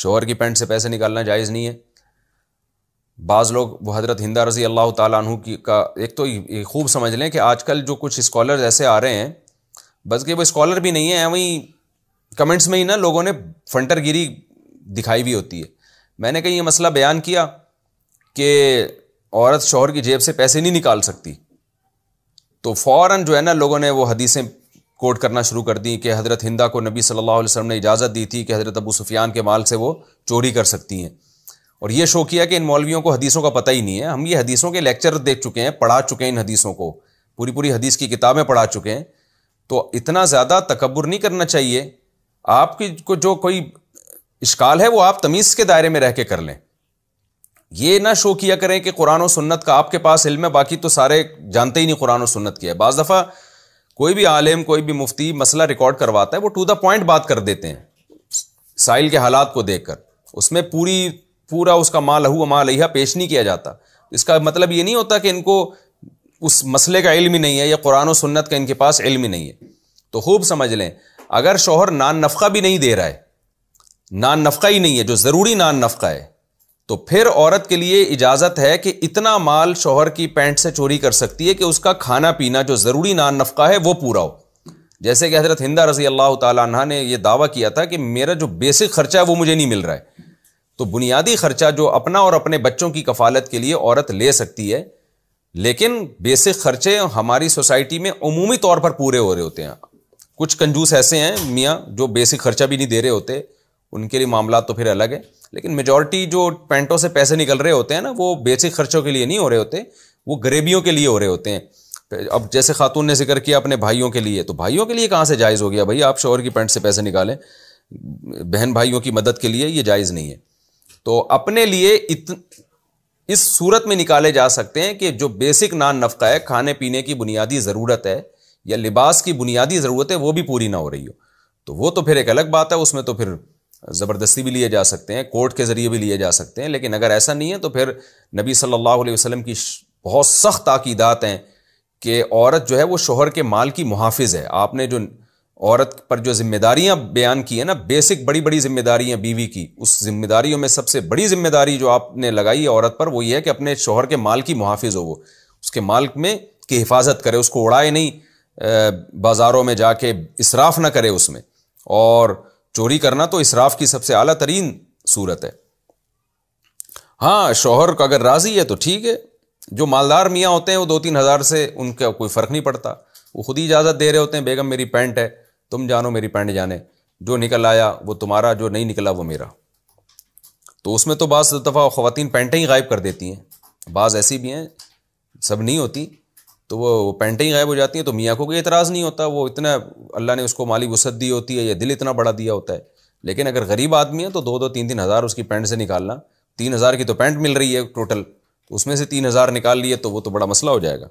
शोहर की पेंट से पैसे निकालना जायज़ नहीं है बाज़ लोग वो हज़रत हिंदा रज़ी अल्लाह तु की का एक तो खूब समझ लें कि आजकल जो कुछ स्कॉलर ऐसे आ रहे हैं बस कि वो स्कॉलर भी नहीं है वहीं कमेंट्स में ही ना लोगों ने फंटरगिरी दिखाई भी होती है मैंने कहीं ये मसला बयान किया कि औरत शोहर की जेब से पैसे नहीं निकाल सकती तो फ़ौर जो है ना लोगों ने वो हदीसें कोट करना शुरू कर दी कि हज़रत हिंदा को नबी सल्लल्लाहु अलैहि वसल्लम ने इजाज़त दी थी कि हज़रत अबू सुफियान के माल से वो चोरी कर सकती हैं और ये शो किया कि इन मौलवियों को हदीसों का पता ही नहीं है हम ये हदीसों के लेक्चर देख चुके हैं पढ़ा चुके हैं इन हदीसों को पूरी पूरी हदीस की किताबें पढ़ा चुके हैं तो इतना ज़्यादा तकबर नहीं करना चाहिए आपकी को जो कोई इश्काल है वो आप तमीज़ के दायरे में रह के कर लें ये ना शो किया करें कि कुरान और सुन्नत का आपके पास इल्म है बाकी तो सारे जानते ही नहीं कुरान और सुन्नत की है बज़ दफ़ा कोई भी आलिम कोई भी मुफ्ती मसला रिकॉर्ड करवाता है वो टू द पॉइंट बात कर देते हैं साइल के हालात को देखकर उसमें पूरी पूरा उसका माँ लहू माँ लहिया पेश नहीं किया जाता इसका मतलब ये नहीं होता कि इनको उस मसले का इल्म ही नहीं है या कुरान और सुन्नत का इनके पास इल्म ही नहीं है तो खूब समझ लें अगर शोहर नान नफका भी नहीं दे रहा है नान नफका ही नहीं है जो ज़रूरी नान नफका है तो फिर औरत के लिए इजाज़त है कि इतना माल शोहर की पैंट से चोरी कर सकती है कि उसका खाना पीना जो ज़रूरी नान नफका है वो पूरा हो जैसे कि हज़रत हिंदा रजी अल्लाह तह ने यह दावा किया था कि मेरा जो बेसिक ख़र्चा है वो मुझे नहीं मिल रहा है तो बुनियादी ख़र्चा जो अपना और अपने बच्चों की कफालत के लिए औरत ले सकती है लेकिन बेसिक ख़र्चे हमारी सोसाइटी में अमूमी तौर पर पूरे हो रहे होते हैं कुछ कंजूस ऐसे हैं मियाँ जो बेसिक ख़र्चा भी नहीं दे रहे होते उनके लिए मामला तो फिर अलग है लेकिन मेजॉरिटी जो पेंटों से पैसे निकल रहे होते हैं ना वो बेसिक खर्चों के लिए नहीं हो रहे होते वो गरीबियों के लिए हो रहे होते हैं अब जैसे खातून ने जिक्र किया अपने भाइयों के लिए तो भाइयों के लिए कहाँ से जायज़ हो गया भाई आप शोहर की पेंट से पैसे निकालें बहन भाइयों की मदद के लिए ये जायज़ नहीं है तो अपने लिए इत इस सूरत में निकाले जा सकते हैं कि जो बेसिक नान नफका है खाने पीने की बुनियादी ज़रूरत है या लिबास की बुनियादी ज़रूरत है वो भी पूरी ना हो रही हो तो वो तो फिर एक अलग बात है उसमें तो फिर ज़बरदस्ती भी लिए जा सकते हैं कोर्ट के ज़रिए भी लिए जा सकते हैं लेकिन अगर ऐसा नहीं है तो फिर नबी सल्लल्लाहु अलैहि वसल्लम की बहुत सख्त ताक़ीदात हैं कि औरत जो है वो शोहर के माल की मुहाफ़ है आपने जो औरत पर जो ज़िम्मेदारियाँ बयान की हैं ना बेसिक बड़ी बड़ी जिम्मेदारियाँ बीवी की उस जिम्मेदारियों में सबसे बड़ी जिम्मेदारी जो आपने लगाई है औरत पर वो ये है कि अपने शोहर के माल की मुहाफ़ हो वो उसके माल में की हिफाजत करे उसको उड़ाए नहीं बाज़ारों में जाके इसराफ ना करे उसमें और चोरी करना तो इसराफ की सबसे आला तरीन सूरत है हाँ शोहर का अगर राज़ी है तो ठीक है जो मालदार मियाँ होते हैं वो दो तीन हज़ार से उनका कोई फ़र्क नहीं पड़ता वो खुद ही इजाज़त दे रहे होते हैं बेगम मेरी पैंट है तुम जानो मेरी पैंट जाने जो निकल आया वो तुम्हारा जो नहीं निकला वो मेरा तो उसमें तो बाज़ दफ़ा ख़वान पैंटें ही गायब कर देती हैं बाज़ ऐसी भी हैं सब नहीं होती तो वो पेंटिंग गायब हो जाती है तो मियाँ को कोई एतराज़ नहीं होता वो इतना अल्लाह ने उसको माली वसत दी होती है या दिल इतना बड़ा दिया होता है लेकिन अगर गरीब आदमी है तो दो दो तीन तीन हज़ार उसकी पैंट से निकालना तीन हज़ार की तो पैंट मिल रही है टोटल तो उसमें से तीन हज़ार निकाल लिए तो वो तो बड़ा मसला हो जाएगा